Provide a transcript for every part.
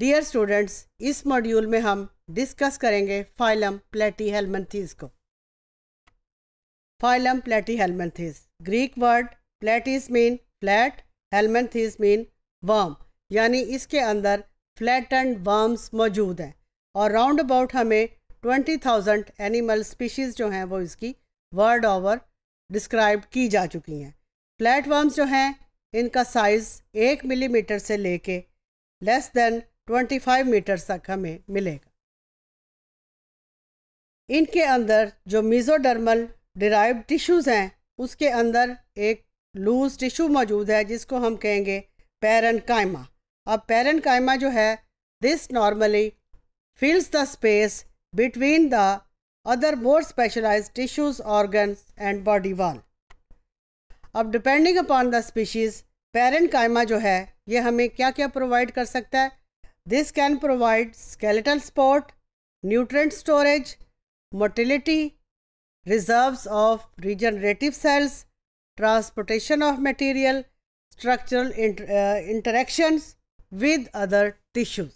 Dear students इस module में हम डिस्कस करेंगे फाइलम प्लेटी हेलमेंथीज को phylum platy helminthes Greek word platys mean flat helminthes mean worm यानी इसके अंदर एंड वर्म्स मौजूद हैं और राउंड अबाउट हमें ट्वेंटी थाउजेंड एनिमल स्पीशीज़ जो हैं वो इसकी वर्ड ओवर डिस्क्राइब की जा चुकी हैं फ्लैट वर्म्स जो हैं इनका साइज़ एक मिलीमीटर से लेके लेस देन 25 मीटर तक हमें मिलेगा इनके अंदर जो मीज़ोडर्मल डिराइव टिश्यूज़ हैं उसके अंदर एक लूज टिश्यू मौजूद है जिसको हम कहेंगे पैरन कायमा अब पैरन कायमा जो है this normally fills the space between the other more specialise tissues organ and body wall अब depending upon the species parenchyma जो है ये हमें क्या क्या प्रोवाइड कर सकता है This can provide skeletal support, nutrient storage, motility, reserves of regenerative cells, transportation of material, structural inter, uh, interactions with other tissues.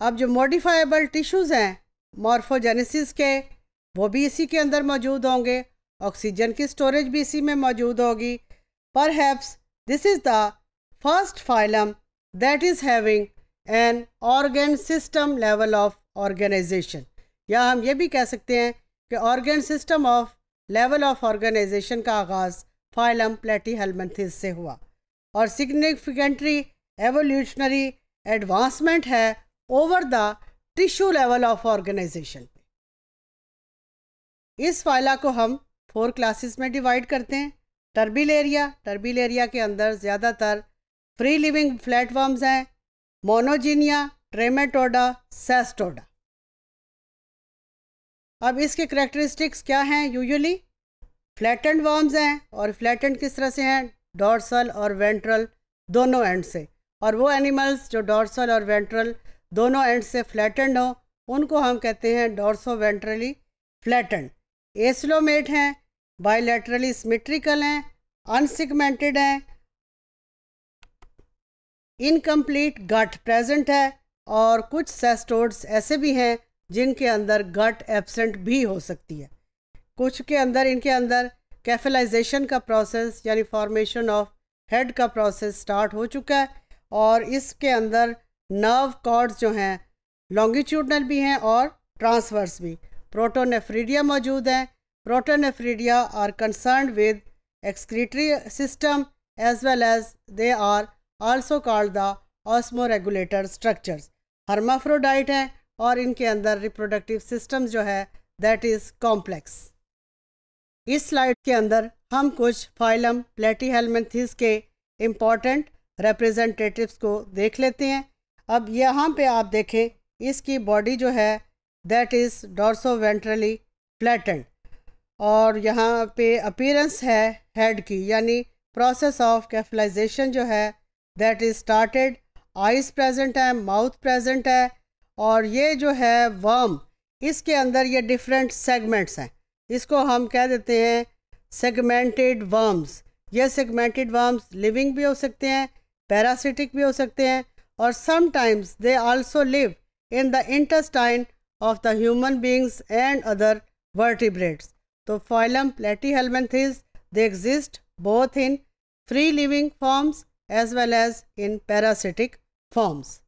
अब जो मॉडिफाइबल टिश्यूज़ हैं मॉर्फोजेनेसिस के वो भी इसी के अंदर मौजूद होंगे ऑक्सीजन की स्टोरेज भी इसी में मौजूद होगी perhaps this is the first phylum that is having an organ system level of organisation या हम ये भी कह सकते हैं कि organ system of level of organisation का आगाज़ फाइलम प्लेटी प्लेटीहेलमेंथिस से हुआ और सिग्निफिकेंटली एवोल्यूशनरी एडवांसमेंट है over the tissue level of organisation इस फाइला को हम फोर क्लासेस में डिवाइड करते हैं टर्बिल एरिया टर्बिल एरिया के अंदर ज़्यादातर फ्री लिविंग प्लेटफॉर्म्स हैं मोनोजीनिया ट्रेमेटोडा सेस्टोडा अब इसके करेक्टरिस्टिक्स क्या हैं यूजुअली फ्लैटेंड वॉर्म्स हैं और फ्लैटेंड किस तरह से हैं डॉर्सल और वेंट्रल दोनों एंड से और वो एनिमल्स जो डॉर्सल और वेंट्रल दोनों एंड से फ्लैटेंड हों उनको हम कहते हैं डॉर्सो वेंट्रली फ्लैटेंड एस्लोमेट हैं बायोलेट्रली सिमेट्रिकल हैं अनसिगमेंटेड हैं इनकम्प्लीट गट प्रेजेंट है और कुछ सेस्टोड्स ऐसे भी हैं जिनके अंदर गट एबसेंट भी हो सकती है कुछ के अंदर इनके अंदर कैफिलाइजेशन का प्रोसेस यानी फॉर्मेशन ऑफ हेड का प्रोसेस स्टार्ट हो चुका है और इसके अंदर नर्व कॉर्ड्स जो हैं लॉन्गिट्यूडनल भी हैं और ट्रांसवर्स भी प्रोटोनेफ्रीडिया मौजूद हैं protonephridia are concern with excretory system as well as they are called the osmo regulator structures hermaphrodite हैं और इनके अंदर रिप्रोडक्टिव सिस्टम जो है दैट इज़ कॉम्प्लेक्स इस स्लाइड के अंदर हम कुछ फाइलम प्लेटीहेलमेंथिस के इम्पॉर्टेंट रिप्रेजेंटेटिव्स को देख लेते हैं अब यहाँ पे आप देखें इसकी बॉडी जो है that is dorso ventrally flattened और यहाँ पे अपीरेंस है हेड की यानी प्रोसेस ऑफ कैफलाइजेशन जो है that is started eyes present है माउथ प्रेजेंट है और ये जो है वर्म इसके अंदर ये डिफरेंट सेगमेंट्स हैं इसको हम कह देते हैं सेगमेंटेड वर्म्स ये सेगमेंटेड वर्म्स लिविंग भी हो सकते हैं पैरासिटिक भी हो सकते हैं और sometimes they also live in the intestine of the human beings and other vertebrates तो phylum platy helminthes they exist both in free living forms as well as in parasitic forms.